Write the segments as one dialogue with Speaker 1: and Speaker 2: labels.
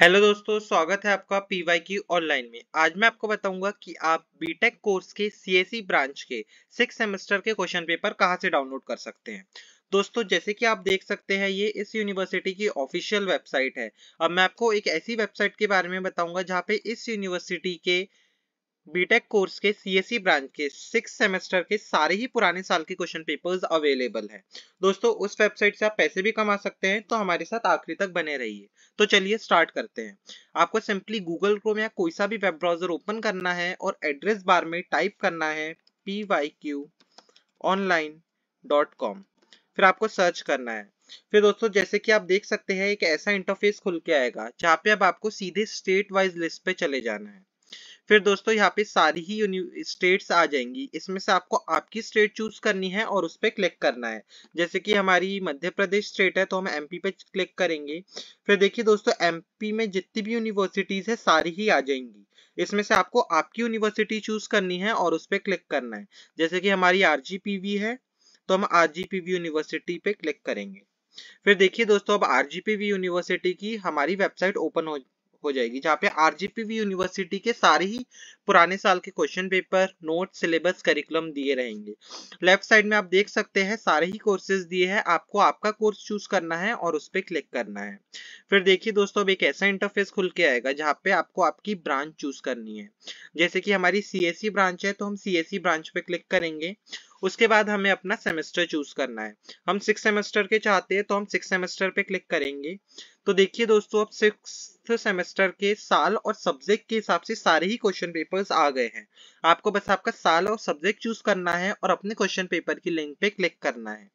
Speaker 1: hello दोस्तों स्वागत है आपका पीवाई की ऑनलाइन में आज मैं आपको बताऊंगा कि आप बीटेक कोर्स के सीएसई ब्रांच e के सिक्स सेमेस्टर के क्वेश्चन पेपर कहां से डाउनलोड कर सकते हैं दोस्तों जैसे कि आप देख सकते हैं ये इस यूनिवर्सिटी की ऑफिशियल वेबसाइट है अब मैं आपको एक ऐसी वेबसाइट के बारे में बताऊंगा जहाँ पे इस यूनिवर्सिटी के बीटेक कोर्स के सीएससी ब्रांच e के सिक्स सेमेस्टर के सारे ही पुराने साल के क्वेश्चन पेपर्स अवेलेबल हैं दोस्तों उस वेबसाइट से आप पैसे भी कमा सकते हैं तो हमारे साथ आखिरी तक बने रहिए तो चलिए स्टार्ट करते हैं आपको सिंपली गूगल क्रोम या कोई सा भी वेब ब्राउजर ओपन करना है और एड्रेस बार में टाइप करना है P Y Q online dot com फिर आपको सर्च करना है फिर दोस्तों जैसे कि आप देख सकते हैं एक ऐसा इंटरफेस खुल के आएगा जहाँ पे अब आपको सीधे स्टेट वाइज लिस्ट पे चले जाना है फिर दोस्तों यहाँ पे सारी ही स्टेट्स आ जाएंगी इसमें से आपको आपकी स्टेट चूज करनी है और उस पर क्लिक करना है जैसे कि हमारी मध्य प्रदेश स्टेट है तो हम एमपी पे क्लिक करेंगे फिर देखिए दोस्तों एमपी में जितनी भी यूनिवर्सिटीज है सारी ही आ जाएंगी इसमें से आपको आपकी यूनिवर्सिटी चूज करनी है और उस पर क्लिक करना है जैसे कि हमारी आर है तो हम आरजीपीवी यूनिवर्सिटी पे क्लिक करेंगे फिर देखिए दोस्तों अब आर यूनिवर्सिटी की हमारी वेबसाइट ओपन हो हो जाएगी जहाँ पे आरजीपीवी यूनिवर्सिटी के सारे ही पुराने साल के question paper note syllabus curriculum दिए रहेंगे लेफ्ट साइड में आप देख सकते हैं सारे ही कोर्सेज दिए हैं आपको आपका कोर्स चूज करना है और उस पर क्लिक करना है फिर देखिए दोस्तों अब एक ऐसा इंटरफेस खुल के आएगा जहाँ पे आपको आपकी ब्रांच चूज करनी है जैसे कि हमारी सी ब्रांच e है तो हम सी ब्रांच e पे क्लिक करेंगे उसके बाद हमें अपना सेमेस्टर चूज करना है हम सिक्स सेमेस्टर के चाहते हैं तो हम सिक्स सेमेस्टर पे क्लिक करेंगे तो देखिए दोस्तों अब सिक्स सेमेस्टर के साल और सब्जेक्ट के हिसाब से सारे ही क्वेश्चन पेपर्स आ गए हैं आपको बस आपका साल और सब्जेक्ट चूज करना है और अपने क्वेश्चन पेपर की लिंक पे क्लिक करना है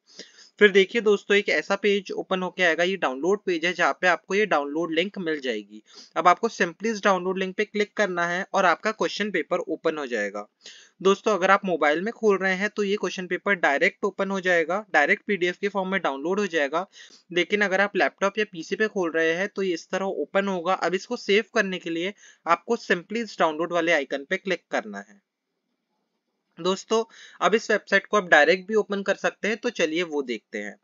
Speaker 1: फिर देखिए दोस्तों एक ऐसा पेज ओपन होके आएगा ये डाउनलोड पेज है जहाँ पे आपको ये डाउनलोड लिंक मिल जाएगी अब आपको सिंपली इस डाउनलोड लिंक पे क्लिक करना है और आपका क्वेश्चन पेपर ओपन हो जाएगा दोस्तों अगर आप मोबाइल में खोल रहे हैं तो ये क्वेश्चन पेपर डायरेक्ट ओपन हो जाएगा डायरेक्ट पीडीएफ के फॉर्म में डाउनलोड हो जाएगा लेकिन अगर आप लैपटॉप या पीसी पे खोल रहे हैं तो ये इस तरह ओपन होगा अब इसको सेव करने के लिए आपको सिंपली इस डाउनलोड वाले आइकन पे क्लिक करना है दोस्तों अब इस वेबसाइट को आप डायरेक्ट भी ओपन कर सकते हैं तो चलिए वो देखते हैं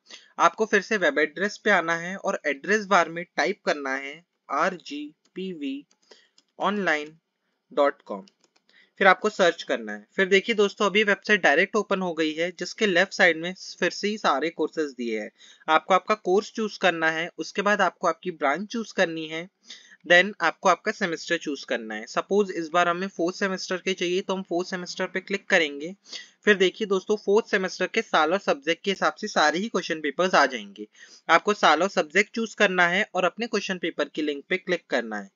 Speaker 1: आपको फिर से वेब एड्रेस पे आना है और एड्रेस बार में टाइप करना है R G P V online dot com फिर आपको सर्च करना है फिर देखिए दोस्तों अभी वेबसाइट डायरेक्ट ओपन हो गई है जिसके लेफ्ट साइड में फिर से ही सारे कोर्सेज दिए हैं आपको आपका कोर्स चूज करना है उसके बाद आपको आपकी ब्रांच चूज करनी है देन आपको आपका सेमेस्टर चूज करना है सपोज इस बार हमें फोर्थ सेमेस्टर के चाहिए तो हम फोर्थ सेमेस्टर पे क्लिक करेंगे फिर देखिए दोस्तों फोर्थ सेमेस्टर के साल और सब्जेक्ट के हिसाब से सारे ही क्वेश्चन पेपर्स आ जाएंगे आपको साल और सब्जेक्ट चूज करना है और अपने क्वेश्चन पेपर की लिंक पे क्लिक करना है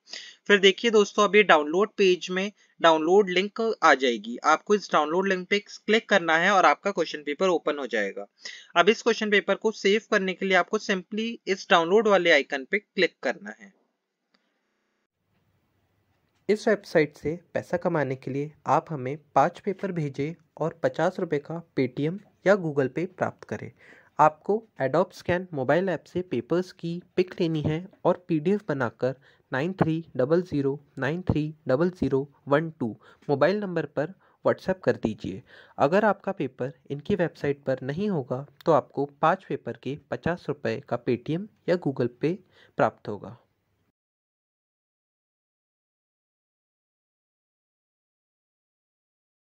Speaker 1: फिर देखिए दोस्तों अभी डाउनलोड पेज में डाउनलोड लिंक आ जाएगी आपको इस डाउनलोड लिंक पे क्लिक करना है और आपका क्वेश्चन पेपर ओपन हो जाएगा अब इस क्वेश्चन पेपर को सेव करने के लिए आपको सिंपली इस डाउनलोड वाले आइकन पे क्लिक करना है इस वेबसाइट से पैसा कमाने के लिए आप हमें पाँच पेपर भेजें और पचास रुपये का पेटीएम या गूगल पे प्राप्त करें आपको एडोप स्कैन मोबाइल ऐप से पेपर्स की पिक लेनी है और पीडीएफ बनाकर nine three double zero nine three double zero one two mobile number पर व्हाट्सएप कर दीजिए अगर आपका पेपर इनकी वेबसाइट पर नहीं होगा तो आपको पाँच पेपर के पचास रुपये का पेटीएम या गूगल पे प्राप्त होगा